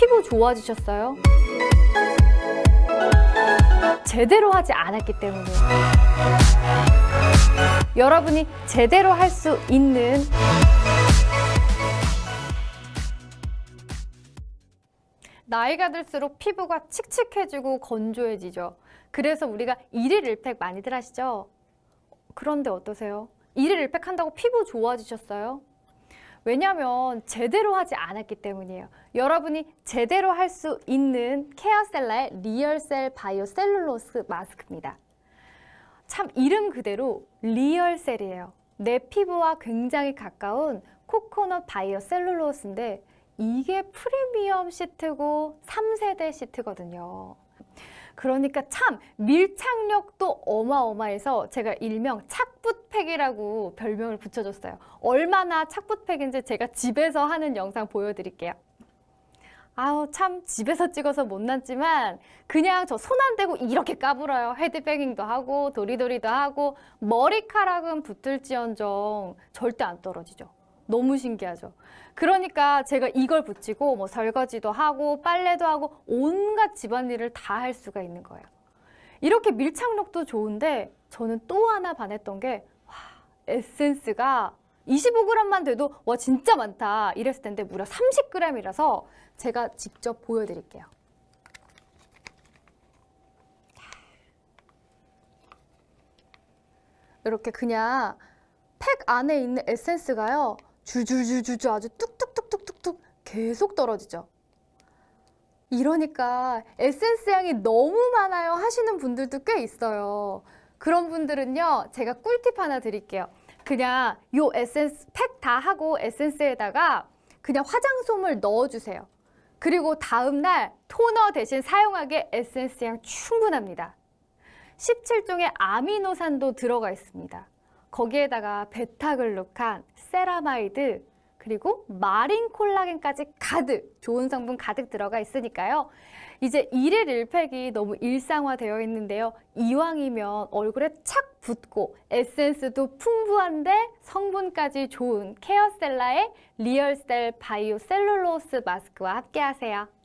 피부 좋아지셨어요? 제대로 하지 않았기 때문에 여러분이 제대로 할 수 있는 나이가 들수록 피부가 칙칙해지고 건조해지죠. 그래서 우리가 일일일팩 많이들 하시죠? 그런데 어떠세요? 일일일팩 한다고 피부 좋아지셨어요? 왜냐하면 제대로 하지 않았기 때문이에요. 여러분이 제대로 할 수 있는 케어셀라의 리얼셀 바이오셀룰로스 마스크입니다. 참 이름 그대로 리얼셀이에요. 내 피부와 굉장히 가까운 코코넛 바이오셀룰로스인데 이게 프리미엄 시트고 3세대 시트거든요. 그러니까 참 밀착력도 어마어마해서 제가 일명 착붙 착붓팩이라고 별명을 붙여줬어요. 얼마나 착붓팩인지 제가 집에서 하는 영상 보여드릴게요. 아우 참 집에서 찍어서 못났지만 그냥 저 손 안 대고 이렇게 까불어요. 헤드뱅잉도 하고 도리도리도 하고 머리카락은 붙을지언정 절대 안 떨어지죠. 너무 신기하죠. 그러니까 제가 이걸 붙이고 뭐 설거지도 하고 빨래도 하고 온갖 집안일을 다 할 수가 있는 거예요. 이렇게 밀착력도 좋은데 저는 또 하나 반했던 게 에센스가 25g만 돼도 와 진짜 많다 이랬을 텐데 무려 30g이라서 제가 직접 보여드릴게요. 이렇게 그냥 팩 안에 있는 에센스가요. 줄줄줄줄줄 아주 뚝뚝뚝뚝뚝뚝 계속 떨어지죠. 이러니까 에센스 향이 너무 많아요 하시는 분들도 꽤 있어요. 그런 분들은요. 제가 꿀팁 하나 드릴게요. 그냥 요 에센스 팩 다 하고 에센스에다가 그냥 화장솜을 넣어주세요. 그리고 다음날 토너 대신 사용하기에 에센스향 충분합니다. 17종의 아미노산도 들어가 있습니다. 거기에다가 베타글루칸, 세라마이드, 그리고 마린 콜라겐까지 가득 좋은 성분 가득 들어가 있으니까요. 이제 일일일팩이 너무 일상화되어 있는데요. 이왕이면 얼굴에 착 붙고 에센스도 풍부한데 성분까지 좋은 케어셀라의 리얼셀 바이오 셀룰로스 마스크와 함께 하세요.